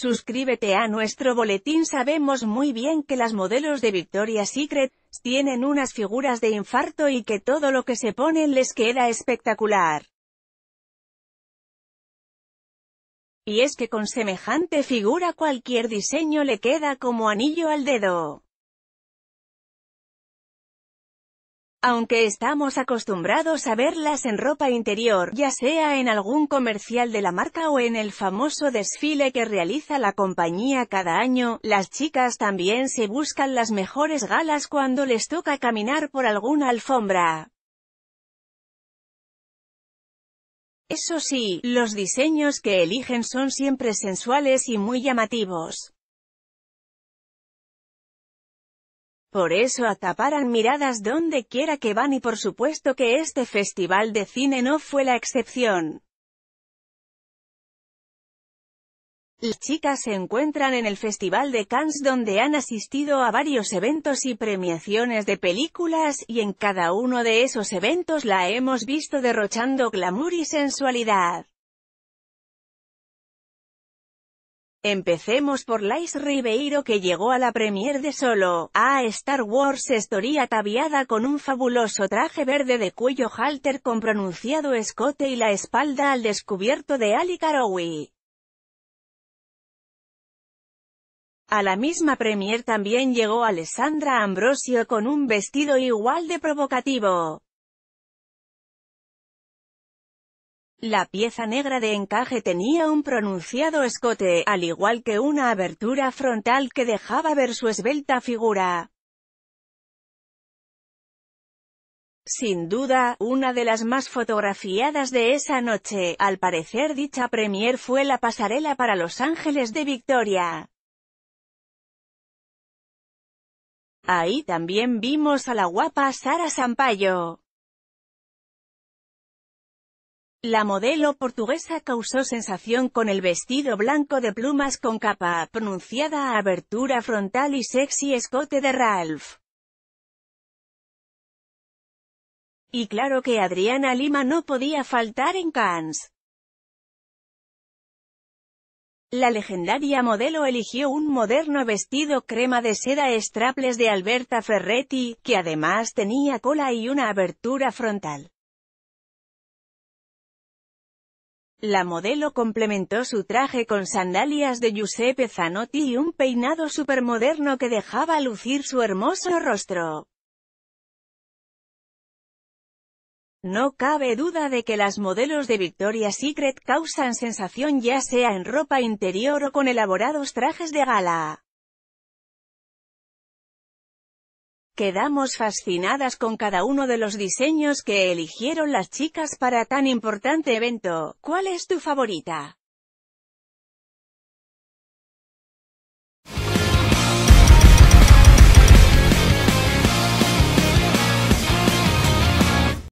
Suscríbete a nuestro boletín Sabemos muy bien que las modelos de Victoria's Secret, tienen unas figuras de infarto y que todo lo que se ponen les queda espectacular. Y es que con semejante figura cualquier diseño le queda como anillo al dedo. Aunque estamos acostumbrados a verlas en ropa interior, ya sea en algún comercial de la marca o en el famoso desfile que realiza la compañía cada año, las chicas también se buscan las mejores galas cuando les toca caminar por alguna alfombra. Eso sí, los diseños que eligen son siempre sensuales y muy llamativos. Por eso ataparan miradas donde quiera que van y por supuesto que este festival de cine no fue la excepción. Las chicas se encuentran en el Festival de Cannes donde han asistido a varios eventos y premiaciones de películas, y en cada uno de esos eventos la hemos visto derrochando glamour y sensualidad. Empecemos por Lais Ribeiro que llegó a la premier de Solo, a Star Wars Story ataviada con un fabuloso traje verde de cuello halter con pronunciado escote y la espalda al descubierto de Ali Karoui. A la misma premier también llegó Alessandra Ambrosio con un vestido igual de provocativo. La pieza negra de encaje tenía un pronunciado escote, al igual que una abertura frontal que dejaba ver su esbelta figura. Sin duda, una de las más fotografiadas de esa noche, al parecer dicha premier fue la pasarela para Los Ángeles de Victoria. Ahí también vimos a la guapa Sara Sampaio. La modelo portuguesa causó sensación con el vestido blanco de plumas con capa pronunciada abertura frontal y sexy escote de Ralph. Y claro que Adriana Lima no podía faltar en Cannes. La legendaria modelo eligió un moderno vestido crema de seda strapless de Alberta Ferretti, que además tenía cola y una abertura frontal. La modelo complementó su traje con sandalias de Giuseppe Zanotti y un peinado supermoderno que dejaba lucir su hermoso rostro. No cabe duda de que las modelos de Victoria's Secret causan sensación ya sea en ropa interior o con elaborados trajes de gala. Quedamos fascinadas con cada uno de los diseños que eligieron las chicas para tan importante evento. ¿Cuál es tu favorita?